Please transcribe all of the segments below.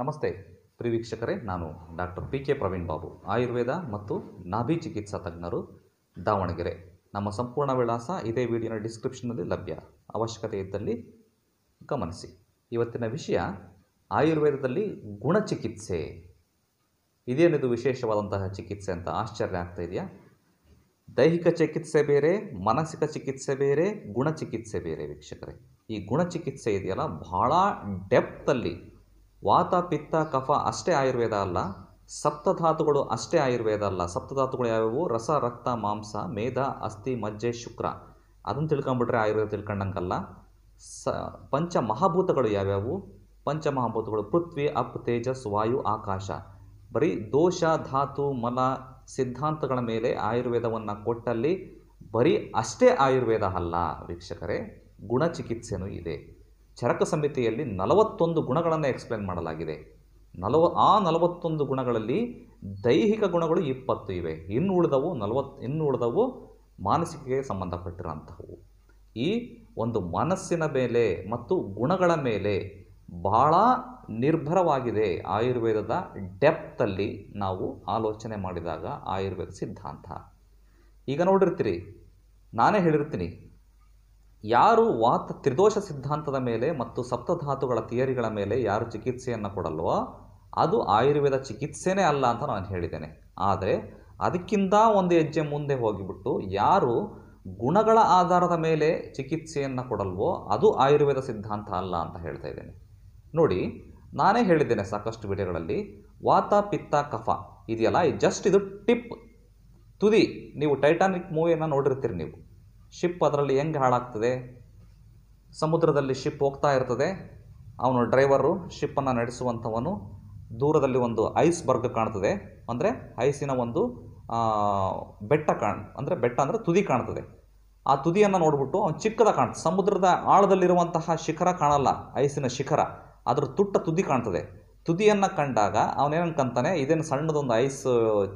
ನಮಸ್ತೆ ಪ್ರೀವೀಕ್ಷಕರೇ ನಾನು doctor P K Praveen Babu ಆಯುರ್ವೇದ ಮತ್ತು ನಾಭಿ ಚಿಕಿತ್ಸಾ ತಜ್ಞರು ದಾವಣಗೆರೆ ನಮ್ಮ ಸಂಪೂರ್ಣ ವಿಳಾಸ ಇದೇ ವಿಡಿಯೋನ ಡಿಸ್ಕ್ರಿಪ್ಷನ್ನಲ್ಲಿ ಲಭ್ಯ ಅವಶ್ಯಕತೆ ಇದ್ದಲ್ಲಿ ಗಮನಿಸಿ ಇವತ್ತಿನ ವಿಷಯ ಆಯುರ್ವೇದದಲ್ಲಿ ಗುಣಚಿಕಿತ್ಸೆ ಇದೇನಿದು ವಿಶೇಷವಾದಂತಹ ಚಿಕಿತ್ಸೆ ಅಂತ ಆಶ್ಚರ್ಯ ಆಗ್ತಾ ಇದೆಯಾ ದೈಹಿಕ ಚಿಕಿತ್ಸೆ ಬೇರೆ ಮಾನಸಿಕ ಚಿಕಿತ್ಸೆ ಬೇರೆ ಗುಣಚಿಕಿತ್ಸೆ ಬೇರೆ ವೀಕ್ಷಕರೇ ಈ ಗುಣಚಿಕಿತ್ಸೆ ಇದೆಯಲ್ಲ ಭಾಳ ಡೆಪ್ತಲ್ಲಿ ವಾತ ಪಿತ್ತ ಕಫ ಅಷ್ಟೇ ಆಯುರ್ವೇದ ಅಲ್ಲ ಸಪ್ತಧಾತುಗಳು ಅಷ್ಟೇ ಆಯುರ್ವೇದ ಅಲ್ಲ ಸಪ್ತಧಾತುಗಳು ಯಾವ್ಯಾವು ರಸ ರಕ್ತ ಮಾಂಸ ಮೇಧ ಅಸ್ಥಿ ಮಜ್ಜೆ ಶುಕ್ರ ಅದನ್ನು ತಿಳ್ಕೊಂಬಿಟ್ರೆ ಆಯುರ್ವೇದ ತಿಳ್ಕೊಂಡಂಗಲ್ಲ ಸ ಪಂಚ ಮಹಾಭೂತಗಳು ಯಾವ್ಯಾವು ಪಂಚ ಮಹಾಭೂತಗಳು ಪೃಥ್ವಿ ಅಪ್ ತೇಜಸ್ ವಾಯು ಆಕಾಶ ಬರೀ ದೋಷ ಧಾತು ಮಲ ಸಿದ್ಧಾಂತಗಳ ಮೇಲೆ ಆಯುರ್ವೇದವನ್ನು ಕೊಟ್ಟಲ್ಲಿ ಬರೀ ಅಷ್ಟೇ ಆಯುರ್ವೇದ ಅಲ್ಲ ವೀಕ್ಷಕರೇ ಗುಣಚಿಕಿತ್ಸೆನೂ ಇದೆ ಚರಕ ಸಮಿತಿಯಲ್ಲಿ ನಲವತ್ತೊಂದು ಗುಣಗಳನ್ನು ಎಕ್ಸ್ಪ್ಲೇನ್ ಮಾಡಲಾಗಿದೆ ನಲವ ಆ ನಲವತ್ತೊಂದು ಗುಣಗಳಲ್ಲಿ ದೈಹಿಕ ಗುಣಗಳು ಇಪ್ಪತ್ತು ಇವೆ ಇನ್ನು ಉಳಿದವು ನಲವತ್ತು ಇನ್ನು ಉಳಿದವು ಮಾನಸಿಕಗೆ ಸಂಬಂಧಪಟ್ಟಿರೋಂಥವು ಈ ಒಂದು ಮನಸ್ಸಿನ ಮೇಲೆ ಮತ್ತು ಗುಣಗಳ ಮೇಲೆ ಬಹಳ ನಿರ್ಭರವಾಗಿದೆ ಆಯುರ್ವೇದದ ಡೆಪ್ತಲ್ಲಿ ನಾವು ಆಲೋಚನೆ ಮಾಡಿದಾಗ ಆಯುರ್ವೇದ ಸಿದ್ಧಾಂತ ಈಗ ನೋಡಿರ್ತೀರಿ ನಾನೇ ಹೇಳಿರ್ತೀನಿ ಯಾರು ವಾತ ತ್ರಿದೋಷ ಸಿದ್ಧಾಂತದ ಮೇಲೆ ಮತ್ತು ಸಪ್ತಧಾತುಗಳ ಥಿಯರಿಗಳ ಮೇಲೆ ಯಾರು ಚಿಕಿತ್ಸೆಯನ್ನು ಕೊಡಲ್ವೋ ಅದು ಆಯುರ್ವೇದ ಚಿಕಿತ್ಸೆನೇ ಅಲ್ಲ ಅಂತ ನಾನು ಹೇಳಿದ್ದೇನೆ ಆದರೆ ಅದಕ್ಕಿಂತ ಒಂದು ಹೆಜ್ಜೆ ಮುಂದೆ ಹೋಗಿಬಿಟ್ಟು ಯಾರು ಗುಣಗಳ ಆಧಾರದ ಮೇಲೆ ಚಿಕಿತ್ಸೆಯನ್ನು ಕೊಡಲ್ವೋ ಅದು ಆಯುರ್ವೇದ ಸಿದ್ಧಾಂತ ಅಲ್ಲ ಅಂತ ಹೇಳ್ತಾ ಇದ್ದೇನೆ ನೋಡಿ ನಾನೇ ಹೇಳಿದ್ದೇನೆ ಸಾಕಷ್ಟು ವಿಡಿಯೋಗಳಲ್ಲಿ ವಾತ ಪಿತ್ತ ಕಫ ಇದೆಯಲ್ಲ ಜಸ್ಟ್ ಇದು ಟಿಪ್ ತುದಿ ನೀವು ಟೈಟಾನಿಕ್ ಮೂವಿಯನ್ನು ನೋಡಿರ್ತೀರಿ ನೀವು ಶಿಪ್ ಅದರಲ್ಲಿ ಹೆಂಗೆ ಹಾಳಾಗ್ತದೆ ಸಮುದ್ರದಲ್ಲಿ ಶಿಪ್ ಹೋಗ್ತಾ ಇರ್ತದೆ ಅವನು ಡ್ರೈವರು ಶಿಪ್ಪನ್ನು ನಡೆಸುವಂಥವನು ದೂರದಲ್ಲಿ ಒಂದು ಐಸ್ ಬರ್ಗ್ ಕಾಣ್ತದೆ ಅಂದರೆ ಐಸಿನ ಒಂದು ಬೆಟ್ಟ ಕಾಣ್ ಅಂದರೆ ಬೆಟ್ಟ ಅಂದರೆ ತುದಿ ಕಾಣ್ತದೆ ಆ ತುದಿಯನ್ನು ನೋಡಿಬಿಟ್ಟು ಅವನು ಚಿಕ್ಕದ ಕಾಣ್ತದೆ ಸಮುದ್ರದ ಆಳದಲ್ಲಿರುವಂತಹ ಶಿಖರ ಕಾಣಲ್ಲ ಐಸಿನ ಶಿಖರ ಅದರ ತುಟ್ಟ ತುದಿ ಕಾಣ್ತದೆ ತುದಿಯನ್ನು ಕಂಡಾಗ ಅವನೇನಂತಾನೆ ಇದೇನು ಸಣ್ಣದೊಂದು ಐಸ್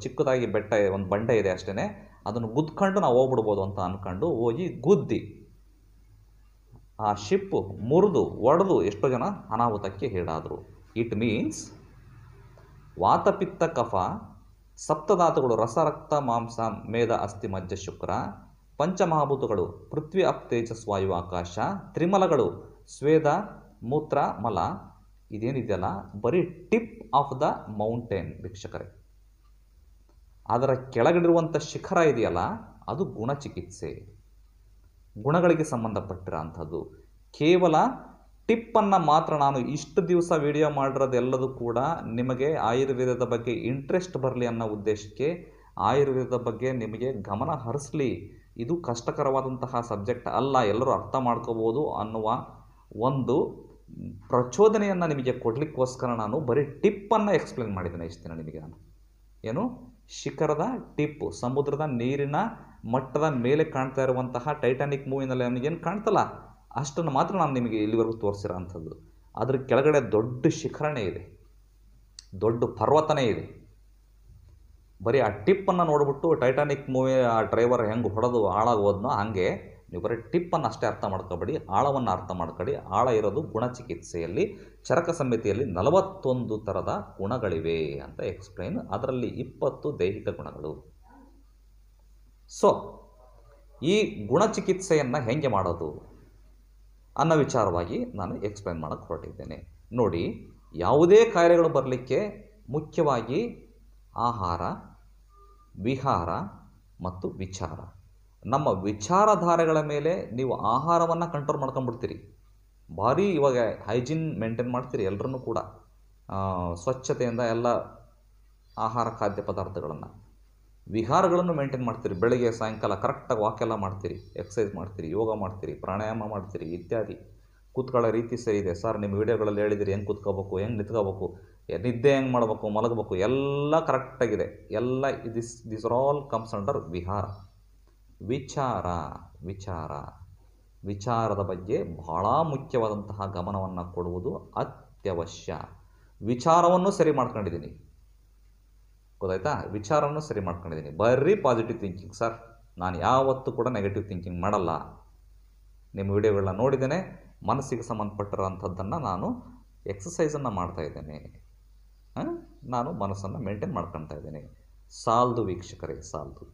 ಚಿಕ್ಕದಾಗಿ ಬೆಟ್ಟ ಒಂದು ಬಂಡೆ ಇದೆ ಅಷ್ಟೇ ಅದನ್ನು ಗುದ್ಕೊಂಡು ನಾವು ಹೋಗ್ಬಿಡ್ಬೋದು ಅಂತ ಅಂದ್ಕೊಂಡು ಹೋಗಿ ಗುದ್ದಿ ಆ ಶಿಪ್ಪು ಮುರಿದು ಒಡೆದು ಎಷ್ಟೋ ಜನ ಅನಾಹುತಕ್ಕೆ ಈಡಾದರು ಇಟ್ ಮೀನ್ಸ್ ವಾತಪಿತ್ತ ಕಫ ಸಪ್ತಧಾತುಗಳು ರಸ ರಕ್ತ ಮಾಂಸ ಮೇಧ ಅಸ್ಥಿ ಮಜ್ಜ ಶುಕ್ರ ಪಂಚಮಹಾಭೂತಗಳು ಪೃಥ್ವಿ ಅಪ್ತೇಜ ವಾಯು ಆಕಾಶ ತ್ರಿಮಲಗಳು ಸ್ವೇದ ಮೂತ್ರ ಮಲ ಇದೇನಿದೆಯಲ್ಲ ಬರೀ ಟಿಪ್ ಆಫ್ ದ ಮೌಂಟೇನ್ ವೀಕ್ಷಕರೇ ಅದರ ಕೆಳಗಡಿರುವಂಥ ಶಿಖರ ಇದೆಯಲ್ಲ ಅದು ಗುಣ ಚಿಕಿತ್ಸೆ ಗುಣಗಳಿಗೆ ಸಂಬಂಧಪಟ್ಟಿರೋಂಥದ್ದು ಕೇವಲ ಟಿಪ್ಪನ್ನು ಮಾತ್ರ ನಾನು ಇಷ್ಟು ದಿವಸ ವಿಡಿಯೋ ಮಾಡಿರೋದೆಲ್ಲದೂ ಕೂಡ ನಿಮಗೆ ಆಯುರ್ವೇದದ ಬಗ್ಗೆ ಇಂಟ್ರೆಸ್ಟ್ ಬರಲಿ ಅನ್ನೋ ಉದ್ದೇಶಕ್ಕೆ ಆಯುರ್ವೇದದ ಬಗ್ಗೆ ನಿಮಗೆ ಗಮನ ಹರಿಸಲಿ ಇದು ಕಷ್ಟಕರವಾದಂತಹ ಸಬ್ಜೆಕ್ಟ್ ಅಲ್ಲ ಎಲ್ಲರೂ ಅರ್ಥ ಮಾಡ್ಕೋಬೋದು ಅನ್ನುವ ಒಂದು ಪ್ರಚೋದನೆಯನ್ನು ನಿಮಗೆ ಕೊಡಲಿಕ್ಕೋಸ್ಕರ ನಾನು ಬರೀ ಟಿಪ್ಪನ್ನು ಎಕ್ಸ್ಪ್ಲೇನ್ ಮಾಡಿದ್ದೇನೆ ಇಷ್ಟು ದಿನ ನಿಮಗೆ ನಾನು ಏನು ಶಿಖರದ ಟಿಪ್ಪು ಸಮುದ್ರದ ನೀರಿನ ಮಟ್ಟದ ಮೇಲೆ ಕಾಣ್ತಾ ಇರುವಂತಹ ಟೈಟಾನಿಕ್ ಮೂವಿನಲ್ಲಿ ನನಗೇನು ಕಾಣ್ತಲ್ಲ ಅಷ್ಟನ್ನು ಮಾತ್ರ ನಾನು ನಿಮಗೆ ಇಲ್ಲಿವರೆಗೂ ತೋರಿಸಿರೋ ಅಂಥದ್ದು ಅದ್ರ ಕೆಳಗಡೆ ದೊಡ್ಡ ಶಿಖರಣೆ ಇದೆ ದೊಡ್ಡ ಪರ್ವತನೇ ಇದೆ ಬರೀ ಆ ಟಿಪ್ಪನ್ನು ನೋಡಿಬಿಟ್ಟು ಟೈಟಾನಿಕ್ ಮೂವಿ ಆ ಡ್ರೈವರ್ ಹೆಂಗೆ ಹೊಡೆದು ಹಾಳಾಗಿ ಹೋದ್ನೋ ಹಾಗೆ ನೀವು ಬರೀ ಟಿಪ್ಪನ್ನು ಅಷ್ಟೇ ಅರ್ಥ ಮಾಡ್ಕೋಬೇಡಿ ಆಳವನ್ನು ಅರ್ಥ ಮಾಡ್ಕೊಡಿ ಆಳ ಇರೋದು ಗುಣಚಿಕಿತ್ಸೆಯಲ್ಲಿ ಚರಕ ಸಮಿತಿಯಲ್ಲಿ ನಲವತ್ತೊಂದು ಥರದ ಗುಣಗಳಿವೆ ಅಂತ ಎಕ್ಸ್ಪ್ಲೈನ್ ಅದರಲ್ಲಿ ಇಪ್ಪತ್ತು ದೈಹಿಕ ಗುಣಗಳು ಸೊ ಈ ಗುಣಚಿಕಿತ್ಸೆಯನ್ನು ಹೆಂಗೆ ಮಾಡೋದು ಅನ್ನೋ ವಿಚಾರವಾಗಿ ನಾನು ಎಕ್ಸ್ಪ್ಲೈನ್ ಮಾಡೋಕ್ಕೆ ಹೊರಟಿದ್ದೇನೆ ನೋಡಿ ಯಾವುದೇ ಕಾರ್ಯಗಳು ಬರಲಿಕ್ಕೆ ಮುಖ್ಯವಾಗಿ ಆಹಾರ ವಿಹಾರ ಮತ್ತು ವಿಚಾರ ನಮ್ಮ ವಿಚಾರಧಾರೆಗಳ ಮೇಲೆ ನೀವು ಆಹಾರವನ್ನು ಕಂಟ್ರೋಲ್ ಮಾಡ್ಕೊಂಡ್ಬಿಡ್ತೀರಿ ಭಾರಿ ಇವಾಗ ಹೈಜಿನ್ ಮೇಂಟೈನ್ ಮಾಡ್ತೀರಿ ಎಲ್ಲರೂ ಕೂಡ ಸ್ವಚ್ಛತೆಯಿಂದ ಎಲ್ಲ ಆಹಾರ ಖಾದ್ಯ ಪದಾರ್ಥಗಳನ್ನು ವಿಹಾರಗಳನ್ನು ಮೇಂಟೈನ್ ಮಾಡ್ತೀರಿ ಬೆಳಗ್ಗೆ ಸಾಯಂಕಾಲ ಕರೆಕ್ಟಾಗಿ ವಾಕ್ ಎಲ್ಲ ಮಾಡ್ತೀರಿ ಎಕ್ಸಸೈಸ್ ಮಾಡ್ತೀರಿ ಯೋಗ ಮಾಡ್ತೀರಿ ಪ್ರಾಣಾಯಾಮ ಮಾಡ್ತೀರಿ ಇತ್ಯಾದಿ ಕೂತ್ಕೊಳ್ಳೋ ರೀತಿ ಸರಿ ಇದೆ ಸರ್ ನಿಮ್ಮ ವಿಡಿಯೋಗಳಲ್ಲಿ ಹೇಳಿದಿರಿ ಹೆಂಗೆ ಕೂತ್ಕೋಬೇಕು ಹೆಂಗೆ ನಿತ್ಕೋಬೇಕು ನಿದ್ದೆ ಹೆಂಗೆ ಮಾಡಬೇಕು ಮಲಗಬೇಕು ಎಲ್ಲ ಕರೆಕ್ಟಾಗಿದೆ ಎಲ್ಲ this this are all comes under ವಿಹಾರ ವಿಚಾರ ವಿಚಾರ ವಿಚಾರದ ಬಗ್ಗೆ ಬಹಳ ಮುಖ್ಯವಾದಂತಹ ಗಮನವನ್ನು ಕೊಡುವುದು ಅತ್ಯವಶ್ಯ ವಿಚಾರವನ್ನು ಸರಿ ಮಾಡ್ಕೊಂಡಿದ್ದೀನಿ ಗೊತ್ತಾಯ್ತಾ ವಿಚಾರವನ್ನು ಸರಿ ಮಾಡ್ಕೊಂಡಿದ್ದೀನಿ ಬರೀ ಪಾಸಿಟಿವ್ ಥಿಂಕಿಂಗ್ ಸರ್ ನಾನು ಯಾವತ್ತೂ ಕೂಡ ನೆಗೆಟಿವ್ ಥಿಂಕಿಂಗ್ ಮಾಡಲ್ಲ ನಿಮ್ಮ ವಿಡಿಯೋಗಳನ್ನ ನೋಡಿದ್ದೇನೆ ಮನಸ್ಸಿಗೆ ಸಂಬಂಧಪಟ್ಟಿರೋಂಥದ್ದನ್ನು ನಾನು ಎಕ್ಸಸೈಸನ್ನು ಮಾಡ್ತಾ ಇದ್ದೇನೆ ನಾನು ಮನಸ್ಸನ್ನು ಮೇಂಟೈನ್ ಮಾಡ್ಕೊಳ್ತಾ ಇದ್ದೇನೆ ಸಾಲದು ವೀಕ್ಷಕರೇ ಸಾಲದು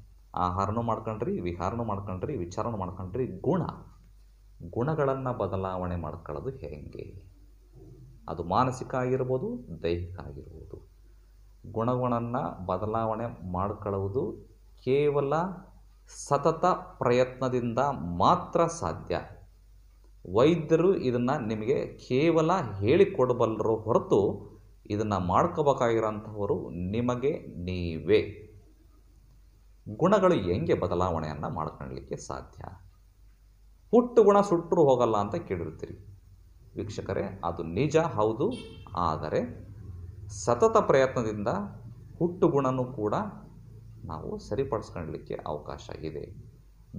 ಆಹಾರನೂ ಮಾಡ್ಕೊಂಡ್ರಿ ವಿಹಾರನೂ ಮಾಡ್ಕೊಂಡ್ರಿ ವಿಚಾರನೂ ಮಾಡ್ಕೊಂಡ್ರಿ ಗುಣ ಗುಣಗಳನ್ನು ಬದಲಾವಣೆ ಮಾಡ್ಕೊಳ್ಳೋದು ಹೇಗೆ ಅದು ಮಾನಸಿಕ ಆಗಿರ್ಬೋದು ದೈಹಿಕ ಆಗಿರ್ಬೋದು ಗುಣಗಳನ್ನು ಬದಲಾವಣೆ ಮಾಡ್ಕೊಳ್ಳುವುದು ಕೇವಲ ಸತತ ಪ್ರಯತ್ನದಿಂದ ಮಾತ್ರ ಸಾಧ್ಯ ವೈದ್ಯರು ಇದನ್ನು ನಿಮಗೆ ಕೇವಲ ಹೇಳಿಕೊಡಬಲ್ಲರು ಹೊರತು ಇದನ್ನು ಮಾಡ್ಕೋಬೇಕಾಗಿರೋಂಥವರು ನಿಮಗೆ ನೀವೇ ಗುಣಗಳು ಹೆಂಗೆ ಬದಲಾವಣೆಯನ್ನು ಮಾಡ್ಕೊಳ್ಳಲಿಕ್ಕೆ ಸಾಧ್ಯ ಹುಟ್ಟು ಗುಣ ಸುಟ್ಟರು ಹೋಗಲ್ಲ ಅಂತ ಕೇಳಿರ್ತೀರಿ ವೀಕ್ಷಕರೇ ಅದು ನಿಜ ಹೌದು ಆದರೆ ಸತತ ಪ್ರಯತ್ನದಿಂದ ಹುಟ್ಟು ಗುಣನೂ ಕೂಡ ನಾವು ಸರಿಪಡಿಸ್ಕೊಳ್ಲಿಕ್ಕೆ ಅವಕಾಶ ಇದೆ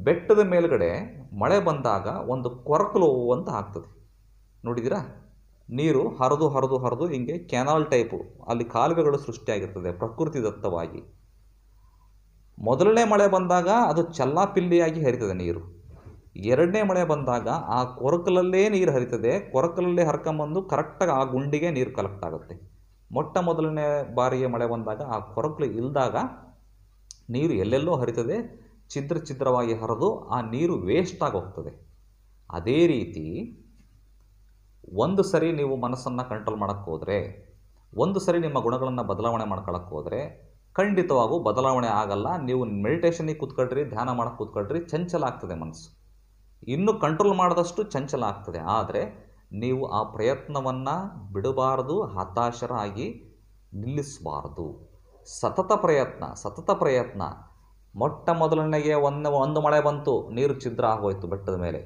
ಬೆಟ್ಟದ ಮೇಲುಗಡೆ ಮಳೆ ಬಂದಾಗ ಒಂದು ಕೊರಕಲು ಅಂತ ಆಗ್ತದೆ ನೋಡಿದಿರಾ ನೀರು ಹರಿದು ಹರಿದು ಹರಿದು ಹಿಂಗೆ ಕೆನಾಲ್ ಟೈಪು ಅಲ್ಲಿ ಕಾಲುವೆಗಳು ಸೃಷ್ಟಿಯಾಗಿರ್ತದೆ ಪ್ರಕೃತಿದತ್ತವಾಗಿ ಮೊದಲನೇ ಮಳೆ ಬಂದಾಗ ಅದು ಚಲ್ಲಾಪಿಲ್ಲಿಯಾಗಿ ಹರಿತದೆ ನೀರು ಎರಡನೇ ಮಳೆ ಬಂದಾಗ ಆ ಕೊರಕಲಲ್ಲೇ ನೀರು ಹರಿತದೆ ಕೊರಕಲಲ್ಲೇ ಹರ್ಕೊಂಬಂದು ಕರೆಕ್ಟಾಗಿ ಆ ಗುಂಡಿಗೆ ನೀರು ಕಲೆಕ್ಟ್ ಆಗುತ್ತೆ ಮೊಟ್ಟ ಮೊದಲನೇ ಬಾರಿಗೆ ಮಳೆ ಬಂದಾಗ ಆ ಕೊರಕಲು ಇಲ್ದಾಗ ನೀರು ಎಲ್ಲೆಲ್ಲೋ ಹರಿತದೆ ಛಿದ್ರ ಛಿದ್ರವಾಗಿ ಹರಿದು ಆ ನೀರು ವೇಸ್ಟ್ ಹೋಗ್ತದೆ ಅದೇ ರೀತಿ ಒಂದು ಸರಿ ನೀವು ಮನಸ್ಸನ್ನು ಕಂಟ್ರೋಲ್ ಮಾಡೋಕ್ಕೋದ್ರೆ ಒಂದು ಸರಿ ನಿಮ್ಮ ಗುಣಗಳನ್ನು ಬದಲಾವಣೆ ಮಾಡ್ಕೊಳಕ್ಕೆ ಖಂಡಿತವಾಗೂ ಬದಲಾವಣೆ ಆಗಲ್ಲ ನೀವು ಮೆಡಿಟೇಷನಿಗೆ ಕೂತ್ಕೊಳ್ರಿ ಧ್ಯಾನ ಮಾಡಕ್ಕೆ ಕೂತ್ಕೊಳ್ರಿ ಚಂಚಲ ಆಗ್ತದೆ ಮನಸ್ಸು ಇನ್ನೂ ಕಂಟ್ರೋಲ್ ಮಾಡಿದಷ್ಟು ಚಂಚಲ ಆಗ್ತದೆ ಆದರೆ ನೀವು ಆ ಪ್ರಯತ್ನವನ್ನು ಬಿಡಬಾರ್ದು ಹತಾಶರಾಗಿ ನಿಲ್ಲಿಸಬಾರ್ದು ಸತತ ಪ್ರಯತ್ನ ಸತತ ಪ್ರಯತ್ನ ಮೊಟ್ಟ ಮೊದಲನೆಗೆ ಒಂದು ಒಂದು ಮಳೆ ಬಂತು ನೀರು ಛಿದ್ರ ಆಗೋಯ್ತು ಬೆಟ್ಟದ ಮೇಲೆ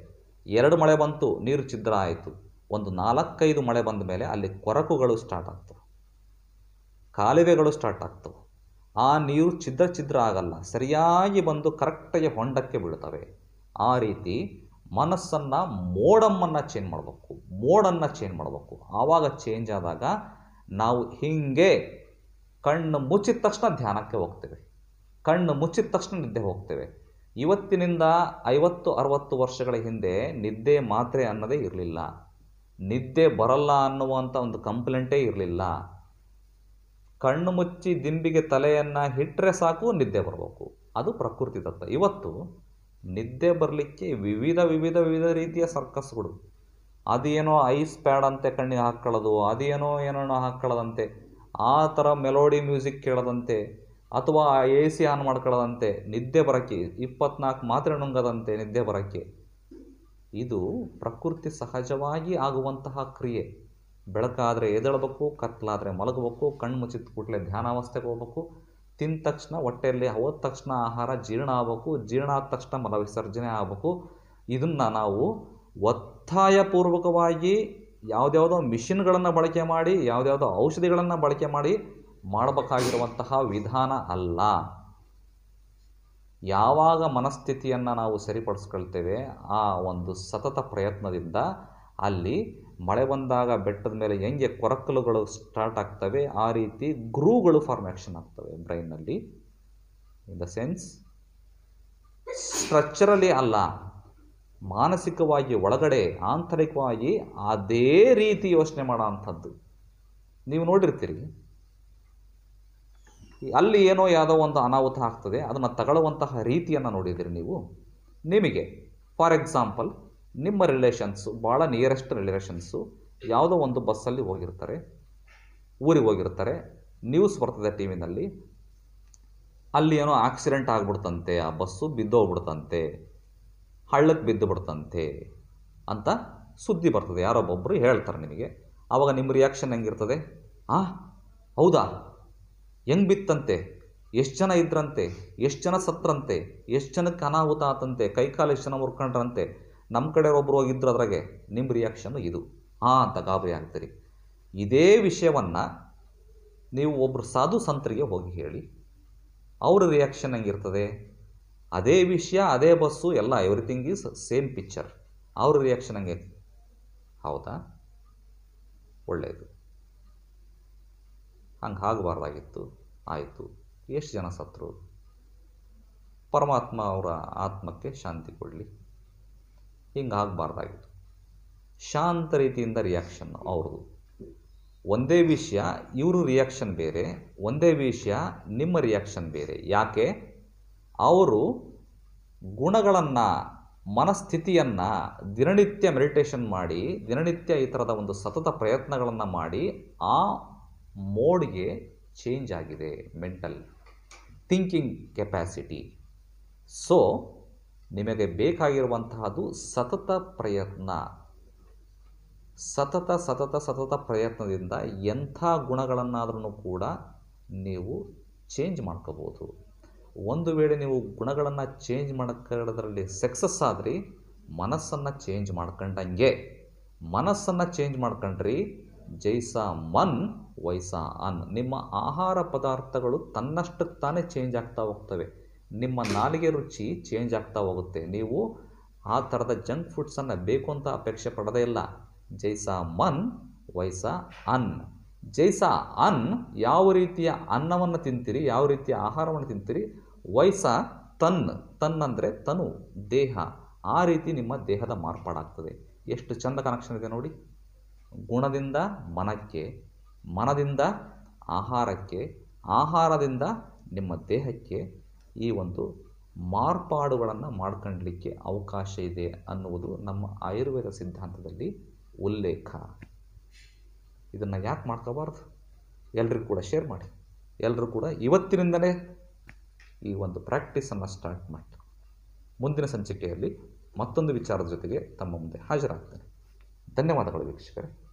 ಎರಡು ಮಳೆ ಬಂತು ನೀರು ಛಿದ್ರ ಆಯಿತು ಒಂದು ನಾಲ್ಕೈದು ಮಳೆ ಬಂದ ಮೇಲೆ ಅಲ್ಲಿ ಕೊರಕುಗಳು ಸ್ಟಾರ್ಟ್ ಆಗ್ತವೆ ಕಾಲುವೆಗಳು ಸ್ಟಾರ್ಟ್ ಆಗ್ತವೆ ಆ ನೀರು ಛಿದ್ರ ಛಿದ್ರ ಆಗಲ್ಲ ಸರಿಯಾಗಿ ಬಂದು ಕರೆಕ್ಟಾಗಿ ಹೊಂಡಕ್ಕೆ ಬೀಳ್ತವೆ ಆ ರೀತಿ ಮನಸ್ಸನ್ನು ಮೋಡಮ್ಮನ್ನು ಚೇಂಜ್ ಮಾಡಬೇಕು ಮೋಡನ್ನು ಚೇಂಜ್ ಮಾಡಬೇಕು ಆವಾಗ ಚೇಂಜ್ ಆದಾಗ ನಾವು ಹೀಗೆ ಕಣ್ಣು ಮುಚ್ಚಿದ ತಕ್ಷಣ ಧ್ಯಾನಕ್ಕೆ ಹೋಗ್ತೇವೆ ಕಣ್ಣು ಮುಚ್ಚಿದ ತಕ್ಷಣ ನಿದ್ದೆ ಹೋಗ್ತೇವೆ ಇವತ್ತಿನಿಂದ ಐವತ್ತು ಅರವತ್ತು ವರ್ಷಗಳ ಹಿಂದೆ ನಿದ್ದೆ ಮಾತ್ರೆ ಅನ್ನೋದೇ ಇರಲಿಲ್ಲ ನಿದ್ದೆ ಬರಲ್ಲ ಅನ್ನುವಂಥ ಒಂದು ಕಂಪ್ಲೇಂಟೇ ಇರಲಿಲ್ಲ ಕಣ್ಣು ಮುಚ್ಚಿ ದಿಂಬಿಗೆ ತಲೆಯನ್ನು ಇಟ್ಟರೆ ಸಾಕು ನಿದ್ದೆ ಬರಬೇಕು ಅದು ಪ್ರಕೃತಿ ತತ್ವ ಇವತ್ತು ನಿದ್ದೆ ಬರಲಿಕ್ಕೆ ವಿವಿಧ ವಿವಿಧ ವಿವಿಧ ರೀತಿಯ ಸರ್ಕಸ್ಗಳು ಅದೇನೋ ಐಸ್ ಪ್ಯಾಡ್ ಅಂತೆ ಕಣ್ಣಿಗೆ ಹಾಕ್ಕೊಳ್ಳೋದು ಅದೇನೋ ಏನೋ ಹಾಕ್ಕೊಳ್ಳೋದಂತೆ ಆ ಥರ ಮೆಲೋಡಿ ಮ್ಯೂಸಿಕ್ ಕೇಳೋದಂತೆ ಅಥವಾ ಎ ಸಿ ಆನ್ ಮಾಡ್ಕೊಳ್ಳೋದಂತೆ ನಿದ್ದೆ ಬರೋಕ್ಕೆ ಇಪ್ಪತ್ನಾಲ್ಕು ಮಾತ್ರೆ ನುಂಗದಂತೆ ನಿದ್ದೆ ಬರೋಕ್ಕೆ ಇದು ಪ್ರಕೃತಿ ಸಹಜವಾಗಿ ಆಗುವಂತಹ ಕ್ರಿಯೆ ಬೆಳಕಾದರೆ ಎದಳಬೇಕು ಕತ್ಲಾದರೆ ಮಲಗಬೇಕು ಕಣ್ಣು ಮುಚ್ಚಿದ ಕೂಡಲೇ ಧ್ಯಾನಾವಸ್ಥೆಗೆ ಹೋಗ್ಬೇಕು ತಿಂದ ತಕ್ಷಣ ಹೊಟ್ಟೆಯಲ್ಲಿ ಹೋದ ತಕ್ಷಣ ಆಹಾರ ಜೀರ್ಣ ಆಗಬೇಕು ಜೀರ್ಣ ಆದ ತಕ್ಷಣ ಮಲವಿಸರ್ಜನೆ ಆಗಬೇಕು ಇದನ್ನು ನಾವು ಒತ್ತಾಯಪೂರ್ವಕವಾಗಿ ಯಾವುದ್ಯಾವುದೋ ಮಿಷಿನ್ಗಳನ್ನು ಬಳಕೆ ಮಾಡಿ ಯಾವುದ್ಯಾವುದೋ ಔಷಧಿಗಳನ್ನು ಬಳಕೆ ಮಾಡಿ ಮಾಡಬೇಕಾಗಿರುವಂತಹ ವಿಧಾನ ಅಲ್ಲ ಯಾವಾಗ ಮನಸ್ಥಿತಿಯನ್ನು ನಾವು ಸರಿಪಡಿಸ್ಕೊಳ್ತೇವೆ ಆ ಒಂದು ಸತತ ಪ್ರಯತ್ನದಿಂದ ಅಲ್ಲಿ ಮಳೆ ಬಂದಾಗ ಬೆಟ್ಟದ ಮೇಲೆ ಹೆಂಗೆ ಕೊರಕಲುಗಳು ಸ್ಟಾರ್ಟ್ ಆಗ್ತವೆ ಆ ರೀತಿ ಗ್ರೂಗಳು ಫಾರ್ಮೇಷನ್ ಆಗ್ತವೆ ಬ್ರೈನಲ್ಲಿ ಇನ್ ದ ಸೆನ್ಸ್ ಸ್ಟ್ರಕ್ಚರಲಿ ಅಲ್ಲ ಮಾನಸಿಕವಾಗಿ ಒಳಗಡೆ ಆಂತರಿಕವಾಗಿ ಅದೇ ರೀತಿ ಯೋಚನೆ ಮಾಡೋ ಅಂಥದ್ದು ನೀವು ನೋಡಿರ್ತೀರಿ ಅಲ್ಲಿ ಏನೋ ಯಾವುದೋ ಒಂದು ಅನಾಹುತ ಆಗ್ತದೆ ಅದನ್ನು ತಗೊಳ್ಳುವಂತಹ ರೀತಿಯನ್ನು ನೋಡಿದಿರಿ ನೀವು ನಿಮಗೆ ಫಾರ್ ಎಕ್ಸಾಂಪಲ್ ನಿಮ್ಮ ರಿಲೇಷನ್ಸು ಭಾಳ ನಿಯರೆಸ್ಟ್ ರಿಲೇಷನ್ಸು ಯಾವುದೋ ಒಂದು ಬಸ್ಸಲ್ಲಿ ಹೋಗಿರ್ತಾರೆ ಊರಿಗೆ ಹೋಗಿರ್ತಾರೆ ನ್ಯೂಸ್ ಬರ್ತದೆ ಟಿ ವಿನಲ್ಲಿ ಅಲ್ಲಿ ಏನೋ ಆಕ್ಸಿಡೆಂಟ್ ಆಗ್ಬಿಡ್ತಂತೆ ಆ ಬಸ್ಸು ಬಿದ್ದೋಗ್ಬಿಡ್ತಂತೆ ಹಳ್ಳಕ್ಕೆ ಬಿದ್ದು ಬಿಡ್ತಂತೆ ಅಂತ ಸುದ್ದಿ ಬರ್ತದೆ ಯಾರೊಬ್ಬೊಬ್ಬರು ಹೇಳ್ತಾರೆ ನಿಮಗೆ ಆವಾಗ ನಿಮ್ಮ ರಿಯಾಕ್ಷನ್ ಹೆಂಗಿರ್ತದೆ ಆ ಹೌದಾ ಹೆಂಗೆ ಬಿತ್ತಂತೆ ಎಷ್ಟು ಜನ ಇದ್ರಂತೆ ಎಷ್ಟು ಜನ ಸತ್ರಂತೆ ಎಷ್ಟು ಜನಕ್ಕೆ ಅನಾಹುತ ಆತಂತೆ ಕೈಕಾಲು ಎಷ್ಟು ಜನ ಮುರ್ಕೊಂಡ್ರಂತೆ ನಮ್ಮ ಕಡೆ ಒಬ್ಬರು ಹೋಗಿದ್ರು ಅದರಾಗೆ ನಿಮ್ಮ ರಿಯಾಕ್ಷನ್ನು ಇದು ಹಾಂ ಅಂತ ಗಾಬರಿ ಆಗ್ತೀರಿ ಇದೇ ವಿಷಯವನ್ನು ನೀವು ಒಬ್ಬರು ಸಾಧು ಸಂತರಿಗೆ ಹೋಗಿ ಹೇಳಿ ಅವರ ರಿಯಾಕ್ಷನ್ ಹೆಂಗಿರ್ತದೆ ಅದೇ ವಿಷಯ ಅದೇ ಬಸ್ಸು ಎಲ್ಲ ಎವ್ರಿಥಿಂಗ್ ಈಸ್ ಸೇಮ್ ಪಿಕ್ಚರ್ ಅವ್ರ ರಿಯಾಕ್ಷನ್ ಹಂಗೆ ಹೌದಾ ಒಳ್ಳೆಯದು ಹಂಗೆ ಆಗಬಾರ್ದಾಗಿತ್ತು ಆಯಿತು ಎಷ್ಟು ಜನ ಸತ್ರು ಪರಮಾತ್ಮ ಅವರ ಆತ್ಮಕ್ಕೆ ಶಾಂತಿ ಕೊಡಲಿ ಹಿಂಗೆ ಆಗಬಾರ್ದಾಗಿತ್ತು ಶಾಂತ ರೀತಿಯಿಂದ ರಿಯಾಕ್ಷನ್ ಅವ್ರದ್ದು ಒಂದೇ ವಿಷಯ ಇವರು ರಿಯಾಕ್ಷನ್ ಬೇರೆ ಒಂದೇ ವಿಷಯ ನಿಮ್ಮ ರಿಯಾಕ್ಷನ್ ಬೇರೆ ಯಾಕೆ ಅವರು ಗುಣಗಳನ್ನು ಮನಸ್ಥಿತಿಯನ್ನು ದಿನನಿತ್ಯ ಮೆಡಿಟೇಷನ್ ಮಾಡಿ ದಿನನಿತ್ಯ ಈ ಥರದ ಒಂದು ಸತತ ಪ್ರಯತ್ನಗಳನ್ನು ಮಾಡಿ ಆ ಮೋಡ್ಗೆ ಚೇಂಜ್ ಆಗಿದೆ ಮೆಂಟಲ್ ಥಿಂಕಿಂಗ್ ಕೆಪ್ಯಾಸಿಟಿ ಸೊ ನಿಮಗೆ ಬೇಕಾಗಿರುವಂತಹದ್ದು ಸತತ ಪ್ರಯತ್ನ ಸತತ ಸತತ ಸತತ ಪ್ರಯತ್ನದಿಂದ ಎಂಥ ಗುಣಗಳನ್ನಾದ್ರೂ ಕೂಡ ನೀವು ಚೇಂಜ್ ಮಾಡ್ಕೋಬೋದು ಒಂದು ವೇಳೆ ನೀವು ಗುಣಗಳನ್ನು ಚೇಂಜ್ ಮಾಡ್ಕೊಳ್ಳೋದ್ರಲ್ಲಿ ಸಕ್ಸಸ್ ಆದ್ರಿ ಮನಸ್ಸನ್ನು ಚೇಂಜ್ ಮಾಡ್ಕೊಂಡಂಗೆ ಮನಸ್ಸನ್ನು ಚೇಂಜ್ ಮಾಡ್ಕೊಂಡ್ರಿ ಜೈಸ ಮನ್ ವಯಸ್ಸ ಅನ್ ನಿಮ್ಮ ಆಹಾರ ಪದಾರ್ಥಗಳು ತನ್ನಷ್ಟು ತಾನೇ ಚೇಂಜ್ ಆಗ್ತಾ ಹೋಗ್ತವೆ ನಿಮ್ಮ ನಾಲಿಗೆ ರುಚಿ ಚೇಂಜ್ ಆಗ್ತಾ ಹೋಗುತ್ತೆ ನೀವು ಆ ಥರದ ಜಂಕ್ ಫುಡ್ಸನ್ನು ಬೇಕು ಅಂತ ಅಪೇಕ್ಷೆ ಪಡೋದೇ ಇಲ್ಲ ಜೈಸಾ ಮನ್ ವೈಸಾ ಅನ್ ಜೈಸಾ ಅನ್ ಯಾವ ರೀತಿಯ ಅನ್ನವನ್ನು ತಿಂತೀರಿ ಯಾವ ರೀತಿಯ ಆಹಾರವನ್ನು ತಿಂತೀರಿ ವಯಸ್ಸ ತನ್ ತನ್ ಅಂದರೆ ತನು ದೇಹ ಆ ರೀತಿ ನಿಮ್ಮ ದೇಹದ ಮಾರ್ಪಾಡಾಗ್ತದೆ ಎಷ್ಟು ಚಂದ ಕನೆಕ್ಷನ್ ಇದೆ ನೋಡಿ ಗುಣದಿಂದ ಮನಕ್ಕೆ ಮನದಿಂದ ಆಹಾರಕ್ಕೆ ಆಹಾರದಿಂದ ನಿಮ್ಮ ದೇಹಕ್ಕೆ ಈ ಒಂದು ಮಾರ್ಪಾಡುಗಳನ್ನು ಮಾಡ್ಕೊಂಡ್ಲಿಕ್ಕೆ ಅವಕಾಶ ಇದೆ ಅನ್ನುವುದು ನಮ್ಮ ಆಯುರ್ವೇದ ಸಿದ್ಧಾಂತದಲ್ಲಿ ಉಲ್ಲೇಖ ಇದನ್ನು ಯಾಕೆ ಮಾಡ್ಕೋಬಾರ್ದು ಎಲ್ಲರಿಗೂ ಕೂಡ ಶೇರ್ ಮಾಡಿ ಎಲ್ಲರೂ ಕೂಡ ಇವತ್ತಿನಿಂದಲೇ ಈ ಒಂದು ಪ್ರಾಕ್ಟೀಸನ್ನು ಸ್ಟಾರ್ಟ್ ಮಾಡಿ ಮುಂದಿನ ಸಂಚಿಕೆಯಲ್ಲಿ ಮತ್ತೊಂದು ವಿಚಾರದ ಜೊತೆಗೆ ತಮ್ಮ ಮುಂದೆ ಹಾಜರಾಗ್ತೇನೆ ಧನ್ಯವಾದಗಳು ವೀಕ್ಷಕರೇ